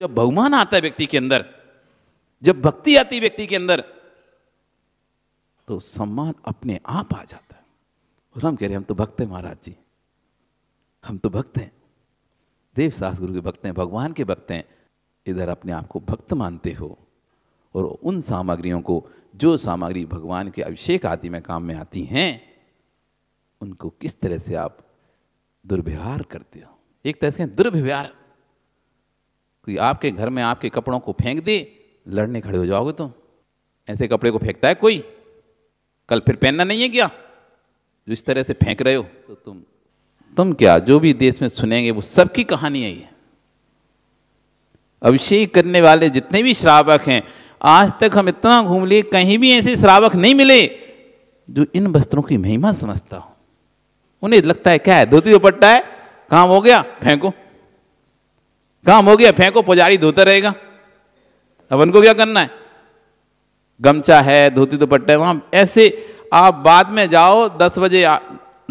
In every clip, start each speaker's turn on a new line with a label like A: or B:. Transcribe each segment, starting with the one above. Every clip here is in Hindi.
A: जब बहुमान आता है व्यक्ति के अंदर जब भक्ति आती है व्यक्ति के अंदर तो सम्मान अपने आप आ जाता है और हम कह रहे हम तो भक्त हैं महाराज जी हम तो भक्त हैं देव सास गुरु के भक्त हैं भगवान के भक्त हैं इधर अपने आप को भक्त मानते हो और उन सामग्रियों को जो सामग्री भगवान के अभिषेक आदि में काम में आती हैं उनको किस तरह से आप दुर्व्यवहार करते हो एक तरह से दुर्व्यवहार कोई आपके घर में आपके कपड़ों को फेंक दे लड़ने खड़े हो जाओगे तुम तो। ऐसे कपड़े को फेंकता है कोई कल फिर पहनना नहीं है क्या जो इस तरह से फेंक रहे हो तो तुम तुम क्या जो भी देश में सुनेंगे वो सबकी कहानी है अभिषेक करने वाले जितने भी श्रावक हैं आज तक हम इतना घूम लिए कहीं भी ऐसे श्रावक नहीं मिले जो इन वस्त्रों की महिमा समझता हो उन्हें लगता है क्या है धोती दुपट्टा है काम हो गया फेंको काम हो गया फेंको पुजारी धोता रहेगा अब उनको क्या करना है गमछा है धोती दुपट्टा है वहां ऐसे आप बाद में जाओ दस बजे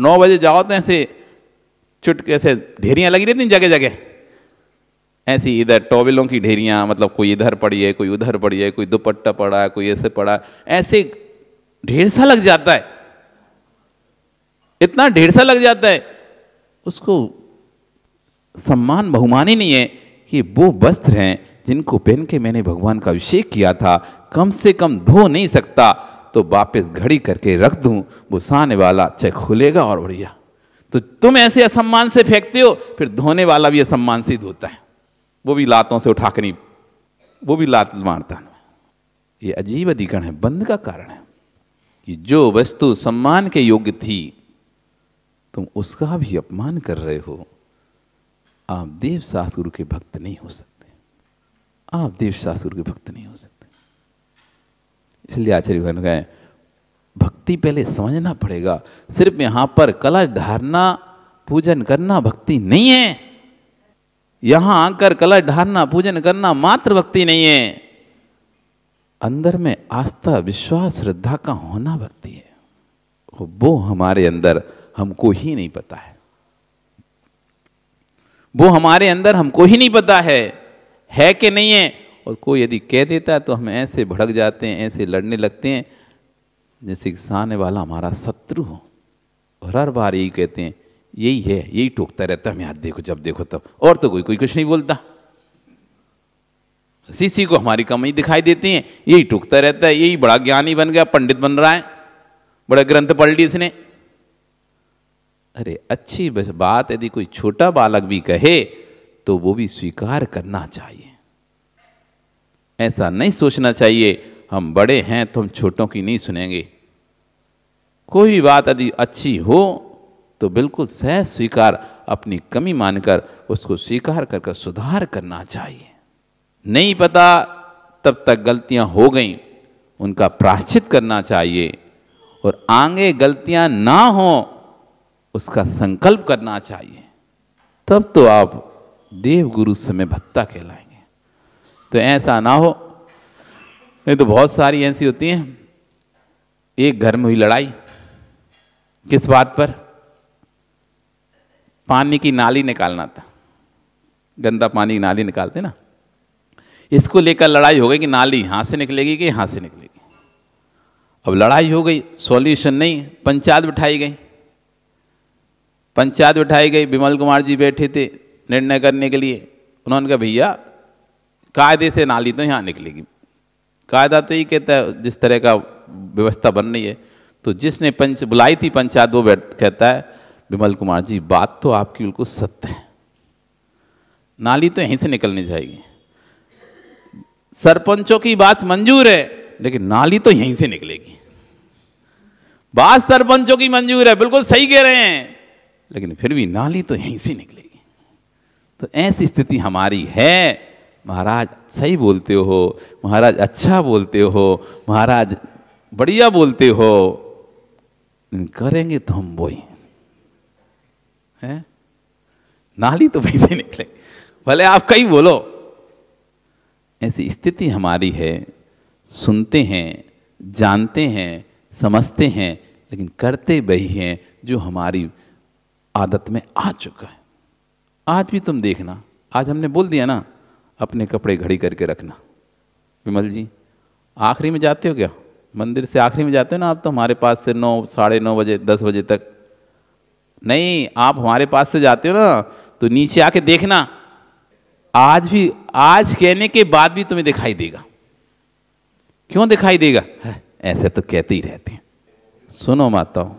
A: नौ बजे जाओ तो ऐसे चुटके ऐसे ढेरियां लगी रहती जगह जगह ऐसी इधर टॉवलों की ढेरियाँ मतलब कोई इधर पड़ी है कोई उधर पड़ी है कोई दुपट्टा पड़ा है कोई ऐसे पड़ा ऐसे ढेर सा लग जाता है इतना ढेर सा लग जाता है उसको सम्मान बहुमान ही नहीं है कि वो वस्त्र हैं जिनको पहन के मैंने भगवान का अभिषेक किया था कम से कम धो नहीं सकता तो वापस घड़ी करके रख दूं वो साने वाला चाहे खुलेगा और बढ़िया तो तुम ऐसे असम्मान से फेंकते हो फिर धोने वाला भी असम्मान से ही धोता है वो भी लातों से उठा के नहीं वो भी लात मारता ये अजीब अधिकरण है बंद का कारण है कि जो वस्तु सम्मान के योग्य थी तुम उसका भी अपमान कर रहे हो आप देव सास गुरु के भक्त नहीं हो सकते आप देव सास गुरु के भक्त नहीं हो सकते इसलिए आचार्य भगवान कहें भक्ति पहले समझना पड़ेगा सिर्फ यहां पर कला ढारना पूजन करना भक्ति नहीं है यहां आकर कला ढारना पूजन करना मात्र भक्ति नहीं है अंदर में आस्था विश्वास श्रद्धा का होना भक्ति है वो हमारे अंदर हमको ही नहीं पता है वो हमारे अंदर हमको ही नहीं पता है है कि नहीं है और कोई यदि कह देता है तो हम ऐसे भड़क जाते हैं ऐसे लड़ने लगते हैं जैसे कि वाला हमारा शत्रु हो और हर बार यही कहते हैं यही है यही टोकता रहता है हमें हाथ देखो जब देखो तब और तो कोई कोई कुछ नहीं बोलता सीसी को हमारी कमी दिखाई देती है यही टूकता रहता है यही बड़ा ज्ञानी बन गया पंडित बन रहा है बड़ा ग्रंथ पढ़ ली इसने अरे अच्छी बस बात यदि कोई छोटा बालक भी कहे तो वो भी स्वीकार करना चाहिए ऐसा नहीं सोचना चाहिए हम बड़े हैं तो हम छोटों की नहीं सुनेंगे कोई बात यदि अच्छी हो तो बिल्कुल सह स्वीकार अपनी कमी मानकर उसको स्वीकार कर कर सुधार करना चाहिए नहीं पता तब तक गलतियां हो गई उनका प्राश्चित करना चाहिए और आगे गलतियां ना हो उसका संकल्प करना चाहिए तब तो आप देव गुरु समय भत्ता कहलाएंगे तो ऐसा ना हो नहीं तो बहुत सारी ऐसी होती हैं एक घर में हुई लड़ाई किस बात पर पानी की नाली निकालना था गंदा पानी की नाली निकालते ना इसको लेकर लड़ाई हो गई कि नाली यहाँ से निकलेगी कि यहाँ से निकलेगी अब लड़ाई हो गई सॉल्यूशन नहीं पंचायत बिठाई गई पंचायत बिठाई गई विमल कुमार जी बैठे थे निर्णय करने के लिए उन्होंने कहा भैया कायदे से नाली तो यहाँ निकलेगी कायदा तो यही कहता है जिस तरह का व्यवस्था बन रही है तो जिसने पंच बुलाई थी पंचायत वो कहता है विमल कुमार जी बात तो आपकी बिल्कुल सत्य है नाली तो यहीं से निकलनी जाएगी सरपंचों की बात मंजूर है लेकिन नाली तो यहीं से निकलेगी बात सरपंचों की मंजूर है बिल्कुल सही कह रहे हैं लेकिन फिर भी नाली तो यहीं से निकलेगी तो ऐसी स्थिति हमारी है महाराज सही बोलते हो महाराज अच्छा बोलते हो महाराज बढ़िया बोलते हो करेंगे तो हम ही हैं नाली तो वैसे निकले भले आप कई बोलो ऐसी स्थिति हमारी है सुनते हैं जानते हैं समझते हैं लेकिन करते वही हैं जो हमारी आदत में आ चुका है आज भी तुम देखना आज हमने बोल दिया ना अपने कपड़े घड़ी करके रखना विमल जी आखिरी में जाते हो क्या मंदिर से आखिरी में जाते हो ना आप तो हमारे पास से नौ साढ़े नौ बजे दस बजे तक नहीं आप हमारे पास से जाते हो ना तो नीचे आके देखना आज भी आज कहने के बाद भी तुम्हें दिखाई देगा क्यों दिखाई देगा ऐसे तो कहते ही रहते हैं सुनो माताओं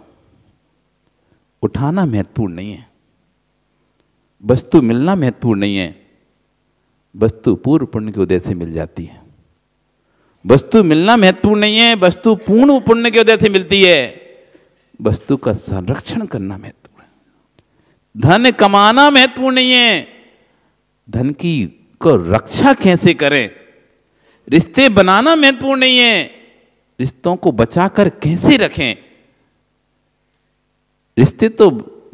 A: उठाना महत्वपूर्ण नहीं है वस्तु मिलना महत्वपूर्ण नहीं है वस्तु पूर्व पुण्य के उदय से मिल जाती है वस्तु मिलना महत्वपूर्ण नहीं है वस्तु पूर्ण पुण्य के उदय से मिलती है वस्तु का संरक्षण करना महत्व धन कमाना महत्वपूर्ण नहीं है धन की को रक्षा कैसे करें रिश्ते बनाना महत्वपूर्ण नहीं है रिश्तों को बचाकर कैसे रखें रिश्ते तो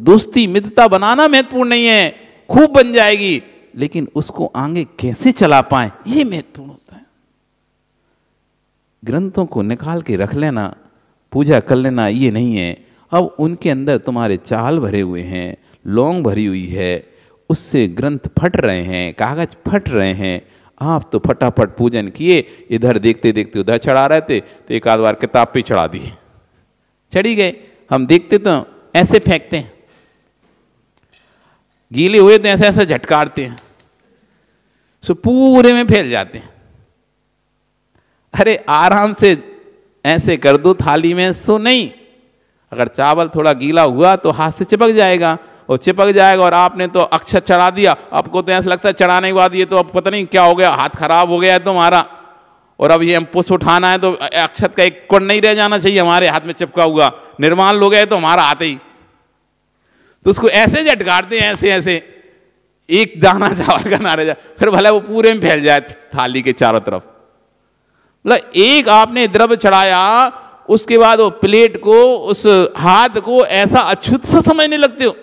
A: दोस्ती मित्रता बनाना महत्वपूर्ण नहीं है खूब बन जाएगी लेकिन उसको आगे कैसे चला पाए ये महत्वपूर्ण होता है ग्रंथों को निकाल के रख लेना पूजा कर लेना ये नहीं है अब उनके अंदर तुम्हारे चाल भरे हुए हैं लोंग भरी हुई है उससे ग्रंथ फट रहे हैं कागज फट रहे हैं आप तो फटाफट पूजन किए इधर देखते देखते उधर चढ़ा रहे थे तो एक आध बार किताब पे चढ़ा दिए चढ़ी गए हम देखते तो ऐसे फेंकते हैं गीले हुए तो ऐसे ऐसे झटकारते हैं सो पूरे में फैल जाते हैं अरे आराम से ऐसे कर दो थाली में सो नहीं अगर चावल थोड़ा गीला हुआ तो हाथ से चिपक जाएगा और चिपक जाएगा और आपने तो अक्षत चढ़ा दिया आपको तो ऐसा लगता है चढ़ाने के बाद ये तो अब पता नहीं क्या हो गया हाथ खराब हो गया है तुम्हारा और अब ये हम पुष्प उठाना है तो अक्षत का एक कुंड नहीं रह जाना चाहिए हमारे हाथ में चिपका हुआ निर्माण लोग है तो हमारा हाथ ही तो उसको ऐसे झटकाते हैं ऐसे ऐसे एक दाना चावल का ना रह जाए फिर भले वो पूरे में फैल जाए थाली के चारों तरफ मतलब एक आपने द्रव्य चढ़ाया उसके बाद वो प्लेट को उस हाथ को ऐसा अछूत सा समझने लगते हो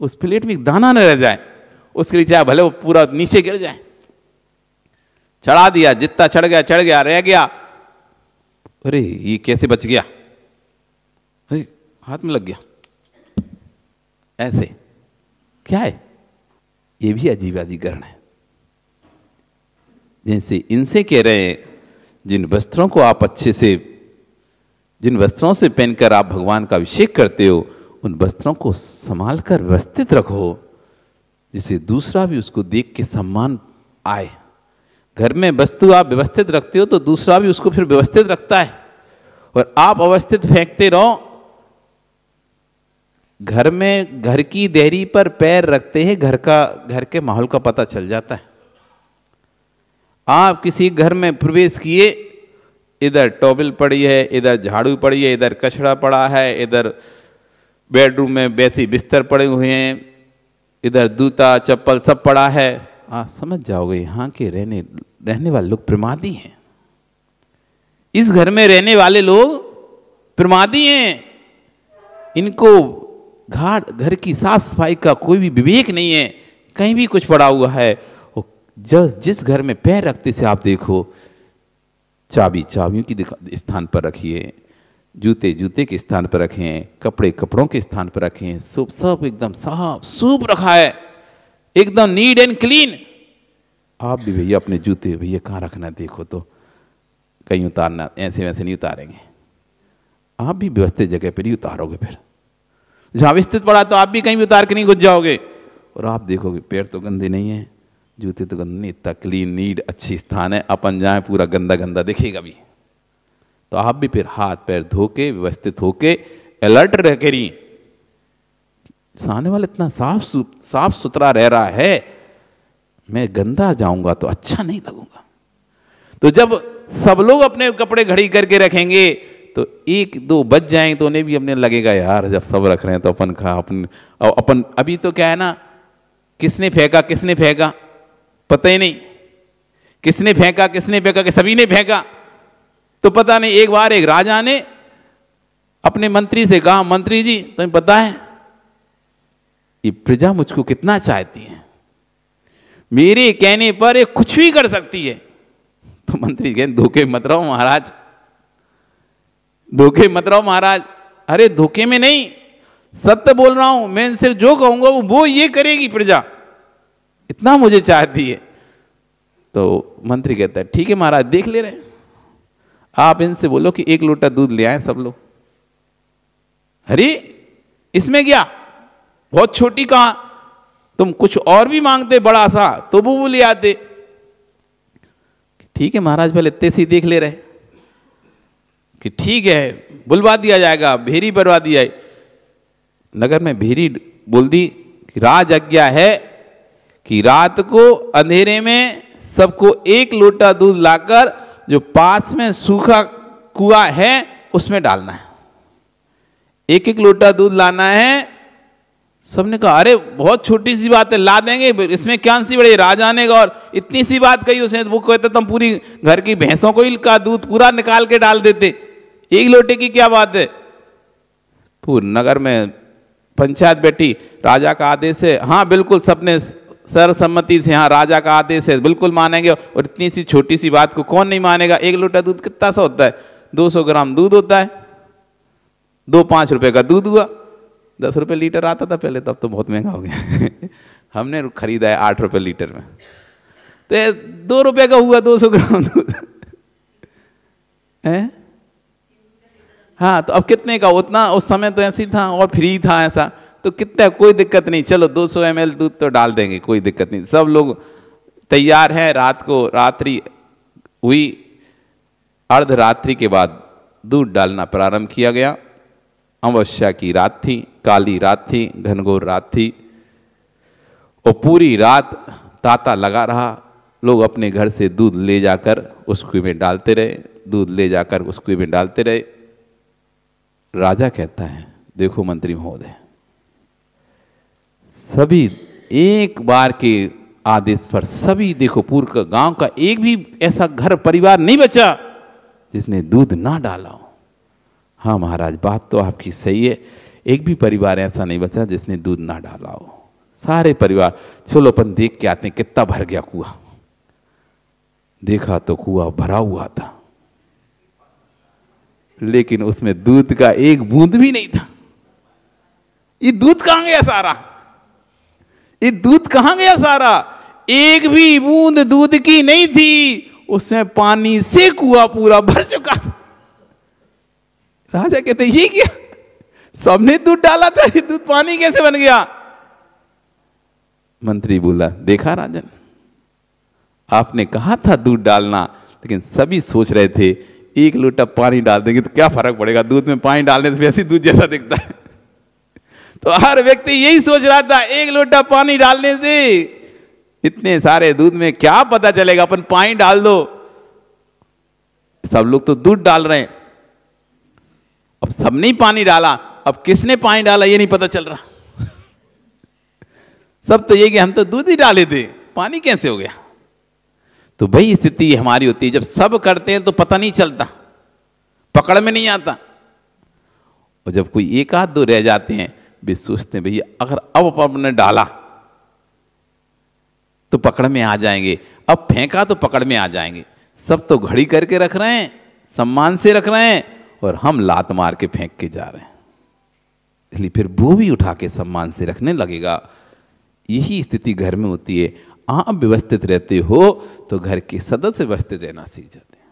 A: उस प्लेट में दाना न रह जाए उसके लिए चाहे भले वो पूरा नीचे गिर जाए चढ़ा दिया जितना चढ़ गया चढ़ गया रह गया अरे ये कैसे बच गया अरे हाथ में लग गया ऐसे क्या है ये भी अजीब अधिकरण है जैसे इनसे कह रहे हैं जिन वस्त्रों को आप अच्छे से जिन वस्त्रों से पहनकर आप भगवान का अभिषेक करते हो उन वस्त्रों को संभाल कर व्यवस्थित रखो जिसे दूसरा भी उसको देख के सम्मान आए घर में वस्तु आप व्यवस्थित रखते हो तो दूसरा भी उसको फिर व्यवस्थित रखता है और आप अवस्थित फेंकते रहो घर में घर की देहरी पर पैर रखते हैं घर का घर के माहौल का पता चल जाता है आप किसी घर में प्रवेश किए इधर टॉबल पड़ी है इधर झाड़ू पड़ी है इधर कचड़ा पड़ा है इधर बेडरूम में वैसी बिस्तर पड़े हुए हैं इधर जूता चप्पल सब पड़ा है आ, हाँ, समझ जाओगे यहाँ के रहने रहने वाले लोग प्रमादी हैं इस घर में रहने वाले लोग प्रमादी हैं इनको घर घर की साफ सफाई का कोई भी विवेक नहीं है कहीं भी कुछ पड़ा हुआ है जस जिस घर में पैर रखते से आप देखो चाबी चाबियों की स्थान पर रखिए जूते जूते के स्थान पर रखे हैं कपड़े कपड़ों के स्थान पर रखे हैं सब सब एकदम साफ सूप रखा है एकदम नीट एंड क्लीन आप भी भैया अपने जूते भैया कहाँ रखना देखो तो कहीं उतारना ऐसे वैसे नहीं उतारेंगे आप भी व्यवस्थित जगह पर ही उतारोगे फिर जहाँ विस्तृत पड़ा तो आप भी कहीं भी उतार के नहीं घुस जाओगे और आप देखोगे पैर तो गंदे नहीं है जूते तो गंदे नहीं इतना क्लीन नीट अच्छी स्थान है अपन जाए पूरा गंदा गंदा दिखेगा भी तो आप भी फिर हाथ पैर धो के व्यवस्थित होके अलर्ट रह करिए सामने वाला इतना साफ साफ सुथरा रह रहा है मैं गंदा जाऊंगा तो अच्छा नहीं लगूंगा तो जब सब लोग अपने कपड़े घड़ी करके रखेंगे तो एक दो बच जाए तो उन्हें भी अपने लगेगा यार जब सब रख रहे हैं तो अपन खा अपन अपन अभी तो क्या है ना किसने फेंका किसने फेंका पता ही नहीं किसने फेंका किसने फेंका कि सभी ने फेंका तो पता नहीं एक बार एक राजा ने अपने मंत्री से कहा मंत्री जी तुम्हें पता है ये प्रजा मुझको कितना चाहती है मेरे कहने पर ये कुछ भी कर सकती है तो मंत्री कहें धोखे मत रहो महाराज धोखे मत रहो महाराज अरे धोखे में नहीं सत्य बोल रहा हूं मैं इनसे जो कहूंगा वो वो ये करेगी प्रजा इतना मुझे चाहती है तो मंत्री कहता है ठीक है महाराज देख ले रहे हैं आप इनसे बोलो कि एक लोटा दूध ले आए सब लोग अरे इसमें क्या बहुत छोटी कहा तुम कुछ और भी मांगते बड़ा सा तो वो ले आते ठीक है महाराज भले इतने से देख ले रहे कि ठीक है बुलवा दिया जाएगा भेरी बरवा दिया नगर में भेरी बोल दी कि राज आज्ञा है कि रात को अंधेरे में सबको एक लोटा दूध लाकर जो पास में सूखा कुआ है उसमें डालना है एक एक लोटा दूध लाना है सबने कहा अरे बहुत छोटी सी बात है ला देंगे इसमें क्या सी बड़ी राजा ने और इतनी सी बात कही उसने तो वो कहते तुम पूरी घर की भैंसों को ही का दूध पूरा निकाल के डाल देते एक लोटे की क्या बात है पूरे नगर में पंचायत बैठी राजा का आदेश है हाँ बिल्कुल सबने सर्वसम्मति से हाँ राजा का आदेश है बिल्कुल मानेंगे और इतनी सी छोटी सी बात को कौन नहीं मानेगा एक लोटा दूध कितना सा होता है 200 ग्राम दूध होता है दो पाँच रुपये का दूध हुआ दस रुपये लीटर आता था पहले तब तो बहुत महंगा हो गया हमने खरीदा है आठ रुपये लीटर में तो दो रुपये का हुआ दो सौ ग्राम दूध है हाँ तो अब कितने का उतना उस समय तो ऐसे ही था और फ्री था ऐसा तो कितना कोई दिक्कत नहीं चलो 200 सौ दूध तो डाल देंगे कोई दिक्कत नहीं सब लोग तैयार हैं रात को रात्रि हुई अर्धरात्रि के बाद दूध डालना प्रारंभ किया गया अमावस्या की रात थी काली रात थी घनघोर रात थी और पूरी रात ताता लगा रहा लोग अपने घर से दूध ले जाकर उस कुएं में डालते रहे दूध ले जाकर उस कुएं में डालते रहे राजा कहता है देखो मंत्री महोदय सभी एक बार के आदेश पर सभी देखो पूर्व का गांव का एक भी ऐसा घर परिवार नहीं बचा जिसने दूध ना डाला हो हाँ महाराज बात तो आपकी सही है एक भी परिवार ऐसा नहीं बचा जिसने दूध ना डाला हो सारे परिवार चलो अपन देख के आते हैं कितना भर गया कुआ देखा तो कुआ भरा हुआ था लेकिन उसमें दूध का एक बूंद भी नहीं था ये दूध कहाँ गया सारा ये दूध कहाँ गया सारा एक भी बूंद दूध की नहीं थी उसमें पानी से कुआ पूरा भर चुका राजा कहते ये क्या सबने दूध डाला था ये दूध पानी कैसे बन गया मंत्री बोला देखा राजन आपने कहा था दूध डालना लेकिन सभी सोच रहे थे एक लोटा पानी डाल देंगे तो क्या फर्क पड़ेगा दूध में पानी डालने से वैसे दूध जैसा दिखता है तो हर व्यक्ति यही सोच रहा था एक लोटा पानी डालने से इतने सारे दूध में क्या पता चलेगा अपन पानी डाल दो सब लोग तो दूध डाल रहे हैं अब सबने पानी डाला अब किसने पानी डाला ये नहीं पता चल रहा सब तो ये कि हम तो दूध ही डाले थे पानी कैसे हो गया तो वही स्थिति हमारी होती है जब सब करते हैं तो पता नहीं चलता पकड़ में नहीं आता और जब कोई एक आध दो रह जाते हैं वे सोचते हैं भैया अगर अब अपने डाला तो पकड़ में आ जाएंगे अब फेंका तो पकड़ में आ जाएंगे सब तो घड़ी करके रख रहे हैं सम्मान से रख रहे हैं और हम लात मार के फेंक के जा रहे हैं इसलिए फिर वो भी उठा के सम्मान से रखने लगेगा यही स्थिति घर में होती है आप व्यवस्थित रहते हो तो घर के सदस्य व्यवस्थित रहना सीख जाते हैं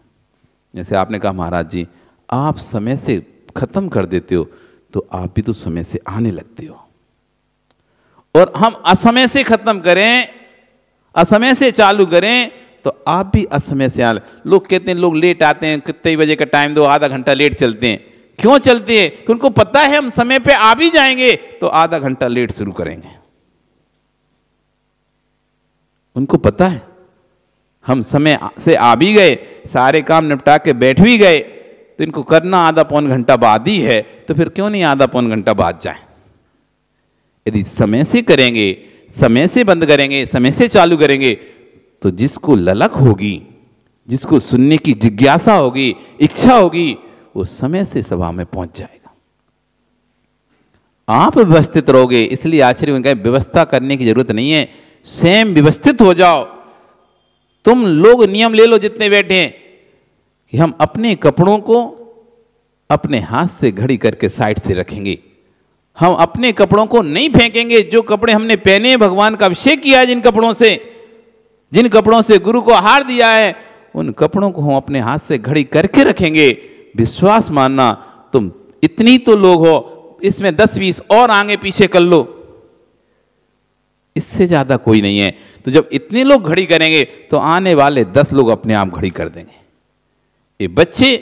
A: जैसे आपने कहा महाराज जी आप समय से ख़त्म कर देते हो तो आप भी तो समय से आने लगते हो और हम असमय से खत्म करें असमय से चालू करें तो आप भी असमय से आ लोग कहते हैं लोग लेट आते हैं कितने बजे का टाइम दो आधा घंटा लेट चलते हैं क्यों चलते हैं कि उनको पता है हम समय पे आ भी जाएंगे तो आधा घंटा लेट शुरू करेंगे उनको पता है हम समय से आ भी गए सारे काम निपटा के बैठ भी गए तो इनको करना आधा पौन घंटा बाद ही है तो फिर क्यों नहीं आधा पौन घंटा बाद जाए यदि समय से करेंगे समय से बंद करेंगे समय से चालू करेंगे तो जिसको ललक होगी जिसको सुनने की जिज्ञासा होगी इच्छा होगी वो समय से सभा में पहुंच जाएगा आप व्यवस्थित रहोगे इसलिए आचार्य में कहे व्यवस्था करने की जरूरत नहीं है स्वयं व्यवस्थित हो जाओ तुम लोग नियम ले लो जितने बैठे हैं कि हम अपने कपड़ों को अपने हाथ से घड़ी करके साइड से रखेंगे हम अपने कपड़ों को नहीं फेंकेंगे जो कपड़े हमने पहने भगवान का अभिषेक किया है जिन कपड़ों से जिन कपड़ों से गुरु को आहार दिया है उन कपड़ों को हम अपने हाथ से घड़ी करके रखेंगे विश्वास मानना तुम इतनी तो लोग हो इसमें दस बीस और आगे पीछे कर लो इससे ज्यादा कोई नहीं है तो जब इतने लोग घड़ी करेंगे तो आने वाले दस लोग अपने आप घड़ी कर देंगे ये बच्चे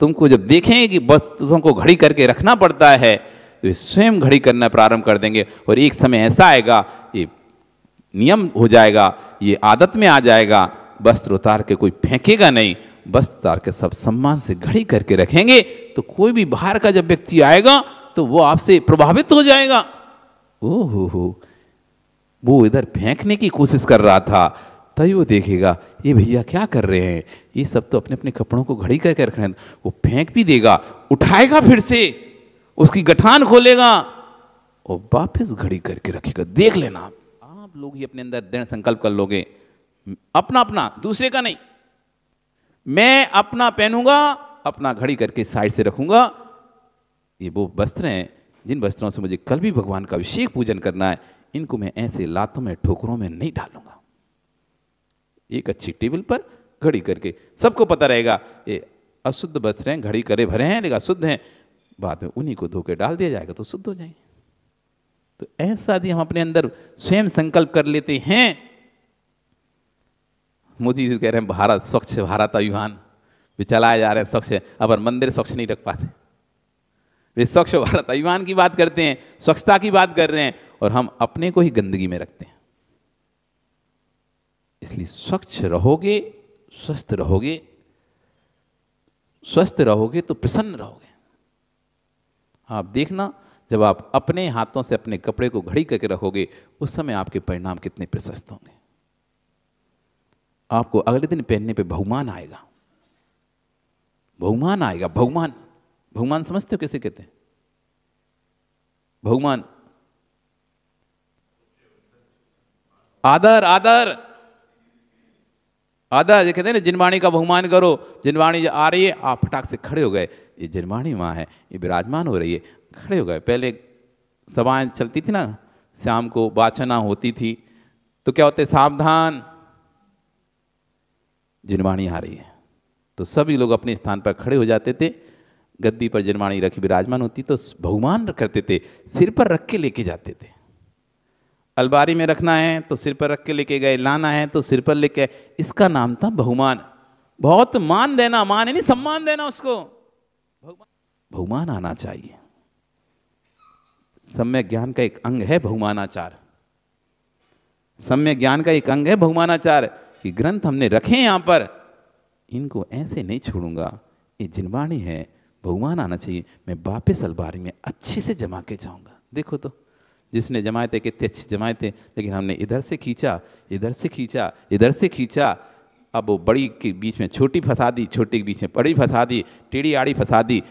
A: तुमको जब देखेंगे कि बस तुमको घड़ी करके रखना पड़ता है तो ये स्वयं घड़ी करना प्रारंभ कर देंगे और एक समय ऐसा आएगा ये नियम हो जाएगा ये आदत में आ जाएगा वस्त्र उतार के कोई फेंकेगा नहीं वस्त्र उतार के सब सम्मान से घड़ी करके रखेंगे तो कोई भी बाहर का जब व्यक्ति आएगा तो वो आपसे प्रभावित हो जाएगा ओहो हो वो इधर फेंकने की कोशिश कर रहा था तभी वो देखेगा ये भैया क्या कर रहे हैं ये सब तो अपने अपने कपड़ों को घड़ी करके रख रहे हैं वो फेंक भी देगा उठाएगा फिर से उसकी गठान खोलेगा और वापस घड़ी करके रखेगा देख लेना आप आप लोग ही अपने अंदर दृढ़ संकल्प कर लोगे अपना अपना दूसरे का नहीं मैं अपना पहनूंगा अपना घड़ी करके साइड से रखूंगा ये वो वस्त्र हैं जिन वस्त्रों से मुझे कल भी भगवान का अभिषेक पूजन करना है इनको मैं ऐसे लातों में ठोकरों में नहीं डालूंगा एक अच्छी टेबल पर घड़ी करके सबको पता रहेगा ये अशुद्ध वस्त्र हैं घड़ी करे भरे हैं लेकिन अशुद्ध हैं बाद में उन्हीं को धोके डाल दिया जाएगा तो शुद्ध हो जाएंगे तो ऐसा यदि हम अपने अंदर स्वयं संकल्प कर लेते हैं मोदी जी कह रहे हैं भारत स्वच्छ भारत अभियान वे चलाए जा रहे हैं स्वच्छ अब मंदिर स्वच्छ नहीं रख पाते वे स्वच्छ भारत अभियान की बात करते हैं स्वच्छता की बात कर रहे हैं और हम अपने को ही गंदगी में रखते हैं इसलिए स्वच्छ रहोगे स्वस्थ रहोगे स्वस्थ रहोगे तो प्रसन्न रहोगे आप देखना जब आप अपने हाथों से अपने कपड़े को घड़ी करके रखोगे उस समय आपके परिणाम कितने प्रशस्त होंगे आपको अगले दिन पहनने पे बहुमान आएगा बहुमान आएगा बहुमान बहुमान समझते हो कैसे कहते हैं बहुमान आदर आदर आधा जो कहते हैं ना जिनवाणी का बहुमान करो जिनवाणी आ रही है आप फटाक से खड़े हो गए ये जिनवाणी माँ है ये विराजमान हो रही है खड़े हो गए पहले सभाएं चलती थी ना शाम को बाछना होती थी तो क्या होते सावधान जिनवाणी आ रही है तो सभी लोग अपने स्थान पर खड़े हो जाते थे गद्दी पर जिनवाणी रखी विराजमान होती तो बहुमान करते थे सिर पर रख के लेके जाते थे अलबारी में रखना है तो सिर पर रख के लेके गए लाना है तो सिर पर लेके इसका नाम था बहुमान बहुत मान देना मान यानी सम्मान देना उसको बहुमान आना चाहिए सम्य ज्ञान का एक अंग है बहुमानाचार सम्य ज्ञान का एक अंग है बहुमानाचार कि ग्रंथ हमने रखे हैं पर इनको ऐसे नहीं छोड़ूंगा ये जिनवाणी है बहुमान आना चाहिए मैं वापस अलबारी में अच्छे से जमा के जाऊंगा देखो तो जिसने जमाते अच्छे जमाए थे लेकिन हमने इधर से खींचा इधर से खींचा इधर से खींचा अब वो बड़ी के बीच में छोटी फंसा दी छोटी के बीच में बड़ी फंसा दी टेढ़ी आड़ी फंसा दी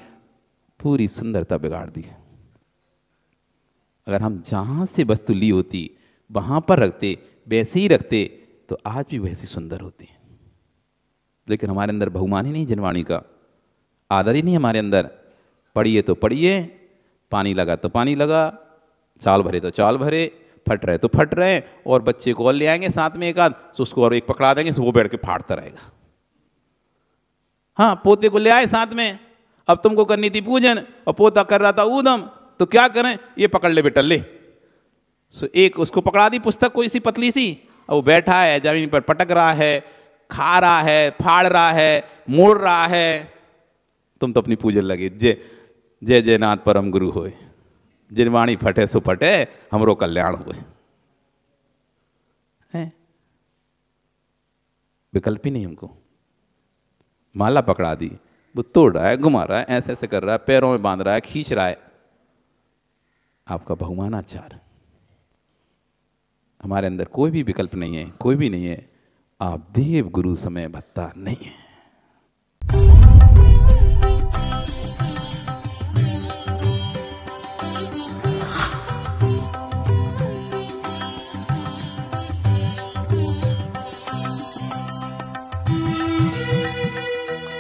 A: पूरी सुंदरता बिगाड़ दी अगर हम जहाँ से वस्तु ली होती वहाँ पर रखते वैसे ही रखते तो आज भी वैसी सुंदर होती लेकिन हमारे अंदर बहुमान ही नहीं जनवाणी का आदर ही नहीं हमारे अंदर पढ़िए तो पढ़िए पानी लगा तो पानी लगा चाल भरे तो चाल भरे फट रहे तो फट रहे और बच्चे को और ले आएंगे साथ में एक आध तो उसको और एक पकड़ा देंगे तो वो बैठ के फाड़ता रहेगा हाँ पोते को ले आए साथ में अब तुमको करनी थी पूजन और पोता कर रहा था ऊधम तो क्या करें ये पकड़ ले बेटा ले सो एक उसको पकड़ा दी पुस्तक कोई सी पतली सी अब वो बैठा है जमीन पर पटक रहा है खा रहा है फाड़ रहा है मोड़ रहा है तुम तो अपनी पूजन लगे जय जय जयनाथ परम गुरु होए जिनवाणी फटे सो फटे हमरो कल्याण हुए विकल्प ही नहीं हमको माला पकड़ा दी वो तोड़ रहा है घुमा रहा है ऐसे ऐसे कर रहा है पैरों में बांध रहा है खींच रहा है आपका आचार हमारे अंदर कोई भी विकल्प नहीं है कोई भी नहीं है आप देव गुरु समय भत्ता नहीं है